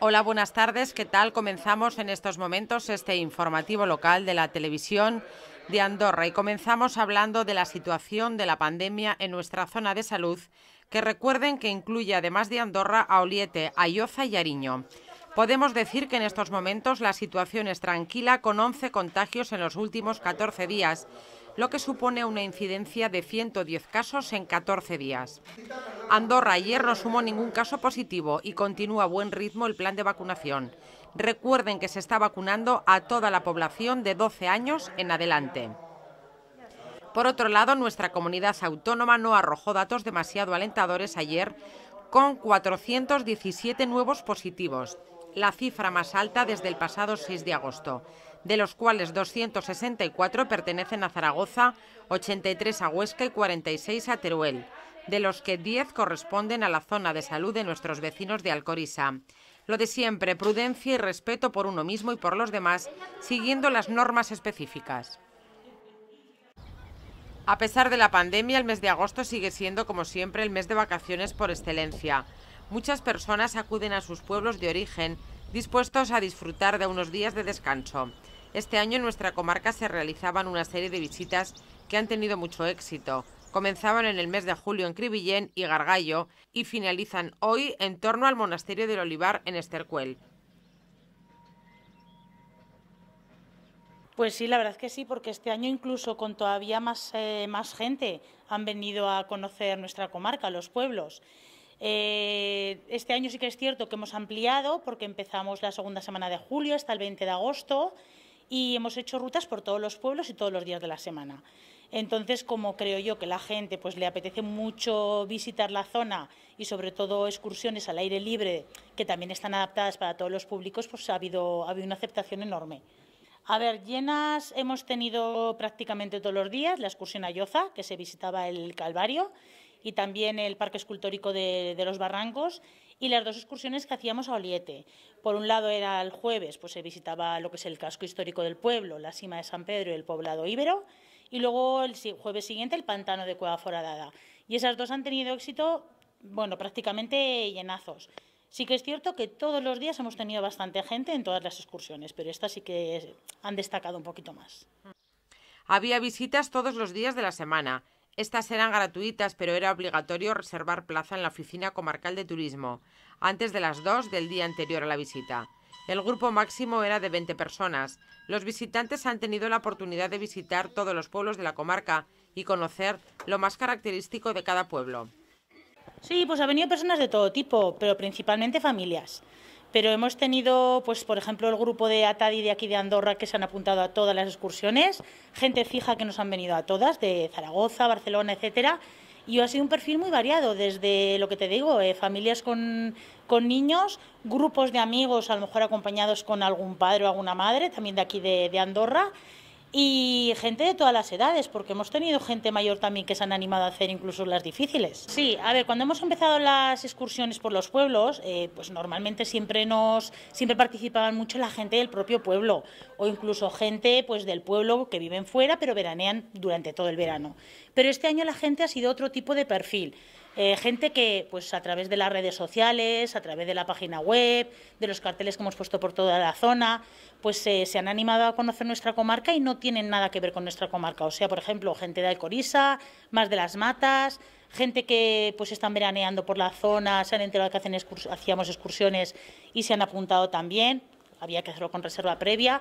Hola, buenas tardes. ¿Qué tal? Comenzamos en estos momentos este informativo local de la televisión de Andorra y comenzamos hablando de la situación de la pandemia en nuestra zona de salud, que recuerden que incluye además de Andorra a Oliete, Ayoza y Ariño. Podemos decir que en estos momentos la situación es tranquila con 11 contagios en los últimos 14 días lo que supone una incidencia de 110 casos en 14 días. Andorra ayer no sumó ningún caso positivo y continúa a buen ritmo el plan de vacunación. Recuerden que se está vacunando a toda la población de 12 años en adelante. Por otro lado, nuestra comunidad autónoma no arrojó datos demasiado alentadores ayer con 417 nuevos positivos, la cifra más alta desde el pasado 6 de agosto, de los cuales 264 pertenecen a Zaragoza, 83 a Huesca y 46 a Teruel, de los que 10 corresponden a la zona de salud de nuestros vecinos de Alcoriza. Lo de siempre, prudencia y respeto por uno mismo y por los demás, siguiendo las normas específicas. A pesar de la pandemia, el mes de agosto sigue siendo, como siempre, el mes de vacaciones por excelencia. Muchas personas acuden a sus pueblos de origen dispuestos a disfrutar de unos días de descanso. Este año en nuestra comarca se realizaban una serie de visitas que han tenido mucho éxito. Comenzaban en el mes de julio en Cribillén y Gargallo y finalizan hoy en torno al monasterio del Olivar en Estercuel. Pues sí, la verdad es que sí, porque este año incluso con todavía más, eh, gente han venido a conocer nuestra comarca, los pueblos. Eh, este año sí que es cierto que hemos ampliado porque empezamos la segunda semana de julio hasta el 20 de agosto y hemos hecho rutas por todos los pueblos y todos los días de la semana. Entonces, como creo yo que la gente pues le apetece mucho visitar la zona y sobre todo excursiones al aire libre que también están adaptadas para todos los públicos, pues ha habido una aceptación enorme. A ver, llenas hemos tenido prácticamente todos los días la excursión a Yoza, que se visitaba el Calvario, y también el Parque Escultórico de, los Barrancos, y las dos excursiones que hacíamos a Oliete. Por un lado era el jueves, pues se visitaba lo que es el casco histórico del pueblo, la cima de San Pedro y el poblado íbero, y luego el jueves siguiente el pantano de Cueva Foradada. Y esas dos han tenido éxito, bueno, prácticamente llenazos. Sí que es cierto que todos los días hemos tenido bastante gente en todas las excursiones, pero estas sí que han destacado un poquito más. Había visitas todos los días de la semana. Estas eran gratuitas, pero era obligatorio reservar plaza en la oficina comarcal de turismo, antes de las dos del día anterior a la visita. El grupo máximo era de 20 personas. Los visitantes han tenido la oportunidad de visitar todos los pueblos de la comarca y conocer lo más característico de cada pueblo. Sí, pues ha venido personas de todo tipo, pero principalmente familias. Pero hemos tenido, pues por ejemplo, el grupo de Atadi de aquí de Andorra que se han apuntado a todas las excursiones, gente fija que nos han venido a todas, de Zaragoza, Barcelona, etcétera. Y ha sido un perfil muy variado, desde lo que te digo, eh, familias con, niños, grupos de amigos, a lo mejor acompañados con algún padre o alguna madre, también de aquí de Andorra, y gente de todas las edades, porque hemos tenido gente mayor también que se han animado a hacer incluso las difíciles. Sí, a ver, cuando hemos empezado las excursiones por los pueblos, eh, pues normalmente siempre nos, siempre participaban mucho la gente del propio pueblo, o incluso gente pues, del pueblo que viven fuera, pero veranean durante todo el verano. Pero este año la gente ha sido otro tipo de perfil. Eh, gente que, pues a través de las redes sociales, a través de la página web, de los carteles que hemos puesto por toda la zona, pues se han animado a conocer nuestra comarca y no tienen nada que ver con nuestra comarca. O sea, por ejemplo, gente de Alcoriza, más de las matas, gente que pues están veraneando por la zona, se han enterado que hacíamos excursiones y se han apuntado también había que hacerlo con reserva previa.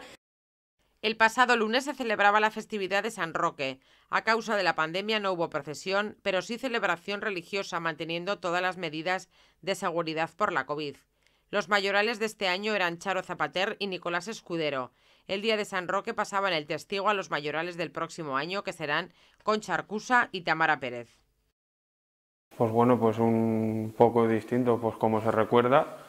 El pasado lunes se celebraba la festividad de San Roque. A causa de la pandemia no hubo procesión, pero sí celebración religiosa, manteniendo todas las medidas de seguridad por la COVID. Los mayorales de este año eran Charo Zapater y Nicolás Escudero. El día de San Roque pasaban el testigo a los mayorales del próximo año, que serán Concha Arcusa y Tamara Pérez. Pues bueno, pues un poco distinto, pues como se recuerda,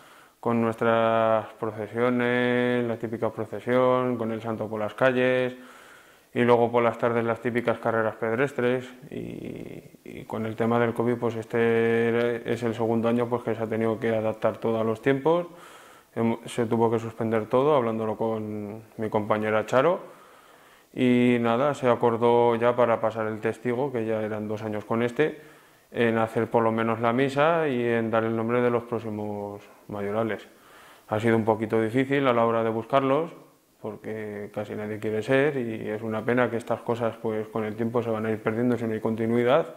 con nuestras procesiones, la típica procesión, con el santo por las calles y luego por las tardes las típicas carreras pedestres y, con el tema del COVID pues este es el segundo año pues que se ha tenido que adaptar todo a los tiempos, se tuvo que suspender todo hablándolo con mi compañera Charo y nada, se acordó ya para pasar el testigo que ya eran dos años con este en hacer por lo menos la misa y en dar el nombre de los próximos mayorales. Ha sido un poquito difícil a la hora de buscarlos porque casi nadie quiere ser y es una pena que estas cosas pues con el tiempo se van a ir perdiendo si no hay continuidad.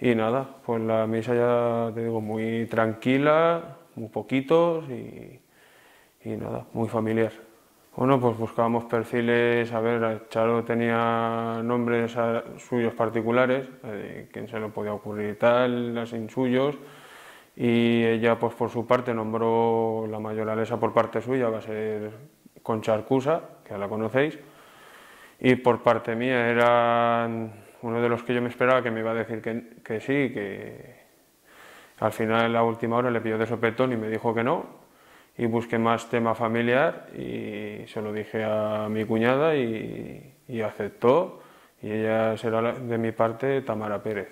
Y nada, pues la misa ya te digo muy tranquila, muy poquitos y, y nada, muy familiar. Bueno, pues buscábamos perfiles, a ver, Charo tenía nombres ah, suyos particulares, eh, quién se lo podía ocurrir tal, así suyos, y ella pues por su parte nombró la mayoralesa por parte suya, va a ser Concharcusa, que ya la conocéis, y por parte mía era uno de los que yo me esperaba que me iba a decir que, sí, que al final en la última hora le pidió de sopetón y me dijo que no, y busqué más tema familiar y se lo dije a mi cuñada y, aceptó y ella será de mi parte Tamara Pérez.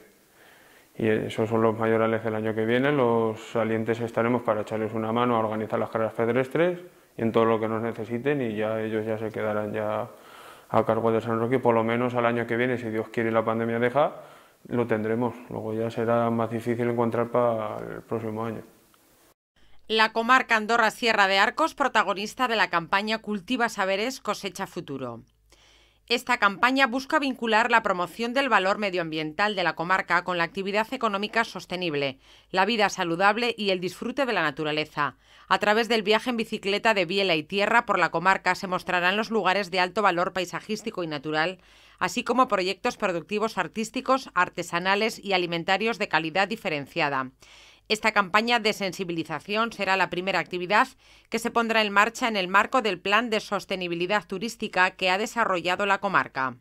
Y esos son los mayorales del año que viene, los salientes estaremos para echarles una mano a organizar las carreras pedestres y en todo lo que nos necesiten y ya ellos ya se quedarán ya a cargo de San Roque, por lo menos al año que viene, si Dios quiere y la pandemia deja, lo tendremos. Luego ya será más difícil encontrar para el próximo año. La comarca Andorra Sierra de Arcos, protagonista de la campaña Cultiva Saberes Cosecha Futuro. Esta campaña busca vincular la promoción del valor medioambiental de la comarca con la actividad económica sostenible, la vida saludable y el disfrute de la naturaleza. A través del viaje en bicicleta de biela y tierra por la comarca se mostrarán los lugares de alto valor paisajístico y natural, así como proyectos productivos artísticos, artesanales y alimentarios de calidad diferenciada. Esta campaña de sensibilización será la primera actividad que se pondrá en marcha en el marco del Plan de Sostenibilidad Turística que ha desarrollado la comarca.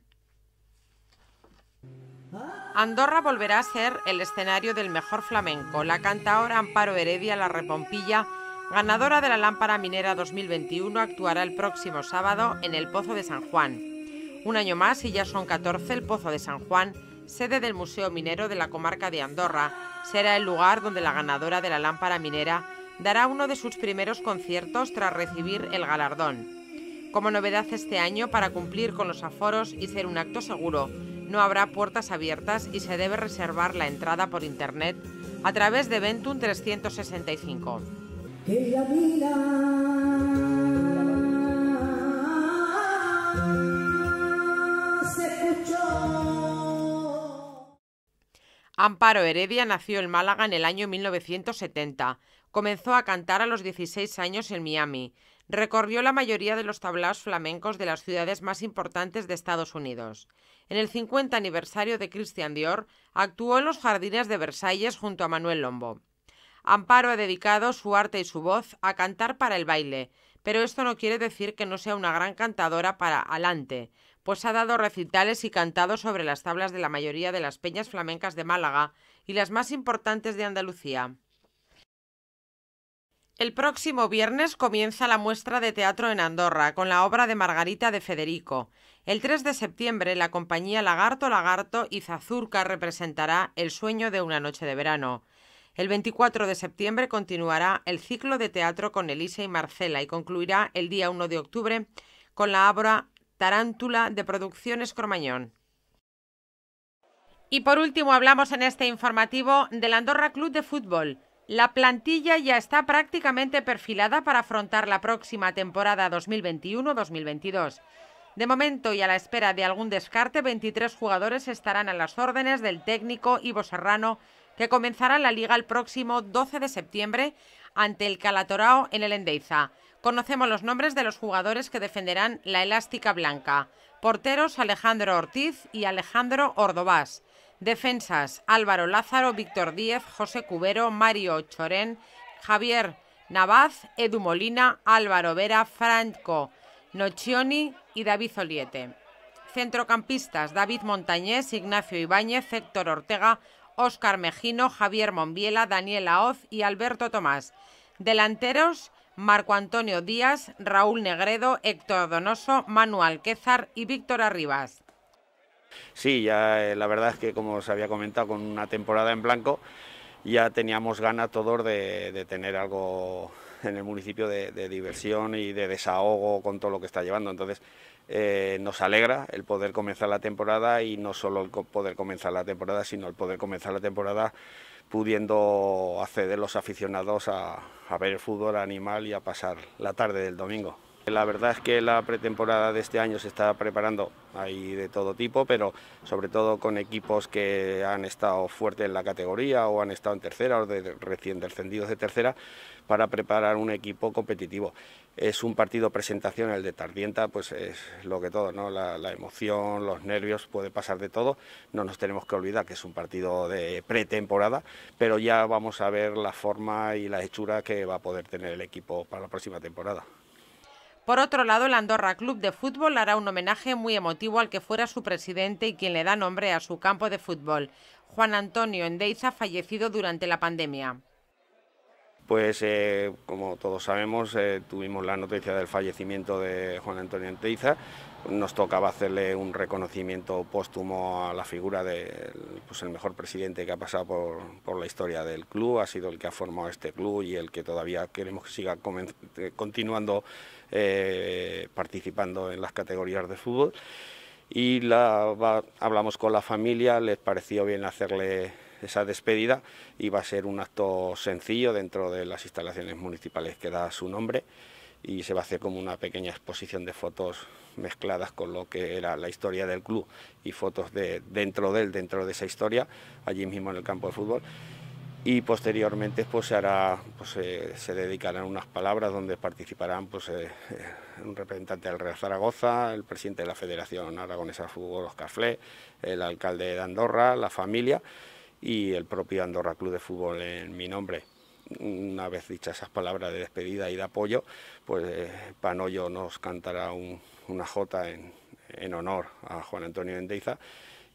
Andorra volverá a ser el escenario del mejor flamenco. La cantaora Amparo Heredia La Repompilla, ganadora de la Lámpara Minera 2021, actuará el próximo sábado en el Pozo de San Juan. Un año más y ya son 14 el Pozo de San Juan, sede del Museo Minero de la Comarca de Andorra, será el lugar donde la ganadora de la lámpara minera dará uno de sus primeros conciertos tras recibir el galardón. Como novedad este año, para cumplir con los aforos y ser un acto seguro, no habrá puertas abiertas y se debe reservar la entrada por internet a través de Ventum 365. Amparo Heredia nació en Málaga en el año 1970. Comenzó a cantar a los 16 años en Miami. Recorrió la mayoría de los tablaos flamencos de las ciudades más importantes de Estados Unidos. En el 50 aniversario de Christian Dior, actuó en los jardines de Versalles junto a Manuel Lombo. Amparo ha dedicado su arte y su voz a cantar para el baile, pero esto no quiere decir que no sea una gran cantadora para adelante pues ha dado recitales y cantado sobre las tablas de la mayoría de las peñas flamencas de Málaga y las más importantes de Andalucía. El próximo viernes comienza la muestra de teatro en Andorra con la obra de Margarita de Federico. El 3 de septiembre la compañía Lagarto Lagarto y Zazurca representará El sueño de una noche de verano. El 24 de septiembre continuará el ciclo de teatro con Elisa y Marcela y concluirá el día 1 de octubre con la obra Tarántula de Producciones Cromañón. Y por último hablamos en este informativo del Andorra Club de Fútbol. La plantilla ya está prácticamente perfilada para afrontar la próxima temporada 2021-2022. De momento y a la espera de algún descarte, 23 jugadores estarán a las órdenes del técnico Ivo Serrano, que comenzará la liga el próximo 12 de septiembre ante el Calatorao en el Endeiza. Conocemos los nombres de los jugadores que defenderán la elástica blanca. Porteros Alejandro Ortiz y Alejandro Ordovás. Defensas Álvaro Lázaro, Víctor Díez, José Cubero, Mario Chorén, Javier Navaz, Edu Molina, Álvaro Vera, Franco Nocioni y David Oliete. Centrocampistas David Montañés, Ignacio Ibáñez, Héctor Ortega, Óscar Mejino, Javier Monbiela, Daniel Aoz y Alberto Tomás. Delanteros Marco Antonio Díaz, Raúl Negredo, Héctor Donoso, Manuel Quezar y Víctor Arribas. Sí, ya eh, la verdad es que como os había comentado con una temporada en blanco, ya teníamos ganas todos de, tener algo en el municipio de, diversión y de desahogo con todo lo que está llevando. Entonces, eh, nos alegra el poder comenzar la temporada y no solo el poder comenzar la temporada, sino el poder comenzar la temporada pudiendo acceder los aficionados a, ver el fútbol animal y a pasar la tarde del domingo. La verdad es que la pretemporada de este año se está preparando ahí de todo tipo, pero sobre todo con equipos que han estado fuertes en la categoría o han estado en tercera o recién descendidos de tercera para preparar un equipo competitivo. Es un partido presentación, el de Tardienta, pues es lo que todo, ¿no? la emoción, los nervios, puede pasar de todo. No nos tenemos que olvidar que es un partido de pretemporada, pero ya vamos a ver la forma y la hechura que va a poder tener el equipo para la próxima temporada. Por otro lado, el Andorra Club de Fútbol hará un homenaje muy emotivo al que fuera su presidente y quien le da nombre a su campo de fútbol, Juan Antonio Endeiza, fallecido durante la pandemia. Pues eh, como todos sabemos, eh, tuvimos la noticia del fallecimiento de Juan Antonio Endeiza. Nos tocaba hacerle un reconocimiento póstumo a la figura del pues el mejor presidente que ha pasado por, por, la historia del club. Ha sido el que ha formado este club y el que todavía queremos que siga eh, continuando eh, participando en las categorías de fútbol. Y hablamos con la familia, les pareció bien hacerle esa despedida y va a ser un acto sencillo dentro de las instalaciones municipales que da su nombre y se va a hacer como una pequeña exposición de fotos mezcladas con lo que era la historia del club y fotos de dentro de él, dentro de esa historia, allí mismo en el campo de fútbol y posteriormente pues, se, hará, pues, eh, se dedicarán unas palabras donde participarán pues, eh, eh, un representante del Real Zaragoza, el presidente de la Federación Aragonesa de Fútbol, Oscar Fle... el alcalde de Andorra, la familia y el propio Andorra Club de Fútbol en mi nombre. Una vez dichas esas palabras de despedida y de apoyo, pues Panoyo nos cantará una jota en, en honor a Juan Antonio Endeiza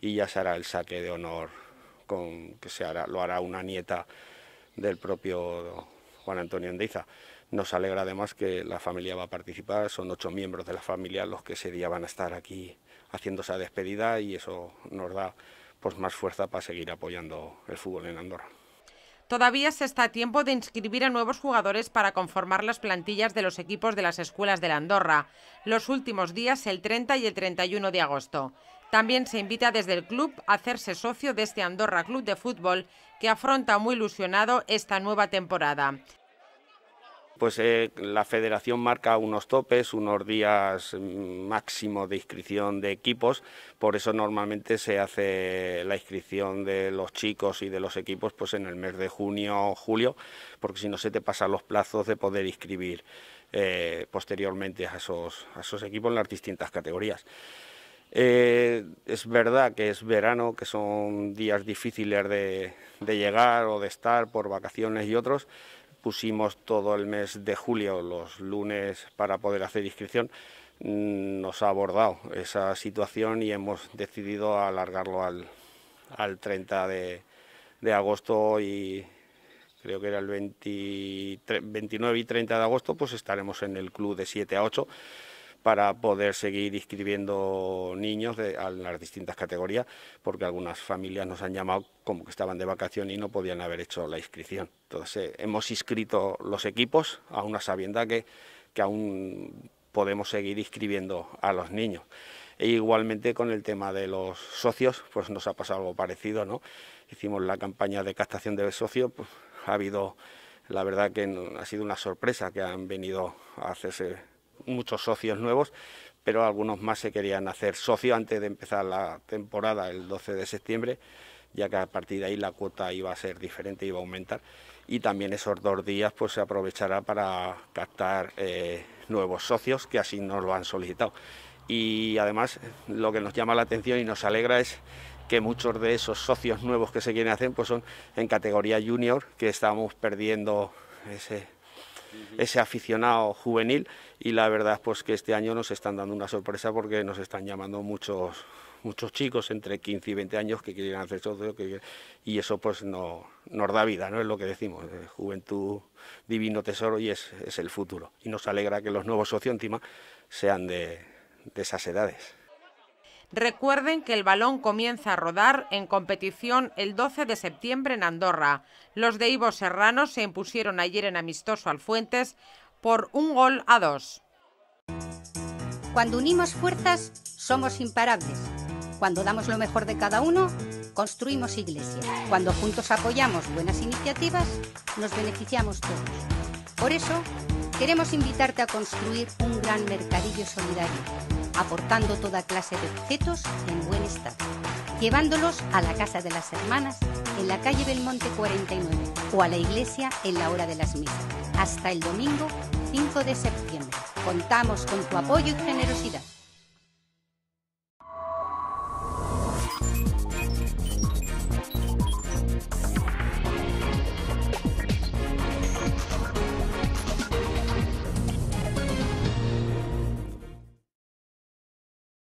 y ya se hará el saque de honor con, que se lo hará una nieta del propio Juan Antonio Endeiza. Nos alegra además que la familia va a participar, son ocho miembros de la familia los que ese día van a estar aquí haciéndose esa despedida y eso nos da pues, más fuerza para seguir apoyando el fútbol en Andorra. Todavía se está a tiempo de inscribir a nuevos jugadores para conformar las plantillas de los equipos de las escuelas de la Andorra, los últimos días el 30 y el 31 de agosto. También se invita desde el club a hacerse socio de este Andorra Club de Fútbol que afronta muy ilusionado esta nueva temporada. Pues eh, la federación marca unos topes, unos días mm, máximo de inscripción de equipos, por eso normalmente se hace la inscripción de los chicos y de los equipos pues en el mes de junio o julio, porque si no se te pasan los plazos de poder inscribir eh, posteriormente a a esos equipos en las distintas categorías. Eh, es verdad que es verano, que son días difíciles de, llegar o de estar por vacaciones y otros. Pusimos todo el mes de julio, los lunes, para poder hacer inscripción. Mm, nos ha abordado esa situación y hemos decidido alargarlo al, 30 de, agosto y creo que era el 29 y 30 de agosto, pues estaremos en el club de 7 a 8 para poder seguir inscribiendo niños de, a las distintas categorías, porque algunas familias nos han llamado como que estaban de vacación y no podían haber hecho la inscripción. Entonces, hemos inscrito los equipos a una sabienda que, que aún podemos seguir inscribiendo a los niños. E igualmente con el tema de los socios, pues nos ha pasado algo parecido, ¿no? Hicimos la campaña de captación de socios, pues, ha habido, la verdad que ha sido una sorpresa que han venido a hacerse muchos socios nuevos, pero algunos más se querían hacer socio antes de empezar la temporada el 12 de septiembre, ya que a partir de ahí la cuota iba a ser diferente, iba a aumentar. Y también esos dos días pues, se aprovechará para captar eh, nuevos socios que así nos lo han solicitado. Y además lo que nos llama la atención y nos alegra es que muchos de esos socios nuevos que se quieren hacer pues son en categoría junior, que estamos perdiendo ese ese aficionado juvenil y la verdad pues que este año nos están dando una sorpresa porque nos están llamando muchos muchos chicos entre 15 y 20 años que quieren hacer socio y eso pues no, nos da vida, ¿no? Es lo que decimos, eh, juventud, divino tesoro y es, el futuro. Y nos alegra que los nuevos socios encima sean de esas edades. Recuerden que el balón comienza a rodar en competición el 12 de septiembre en Andorra. Los de Ivo Serrano se impusieron ayer en amistoso al Fuentes por un gol a dos. Cuando unimos fuerzas, somos imparables. Cuando damos lo mejor de cada uno, construimos iglesias. Cuando juntos apoyamos buenas iniciativas, nos beneficiamos todos. Por eso, queremos invitarte a construir un gran mercadillo solidario aportando toda clase de objetos en buen estado, llevándolos a la casa de las hermanas en la calle Belmonte 49 o a la iglesia en la hora de las misas, hasta el domingo 5 de septiembre. Contamos con tu apoyo y generosidad.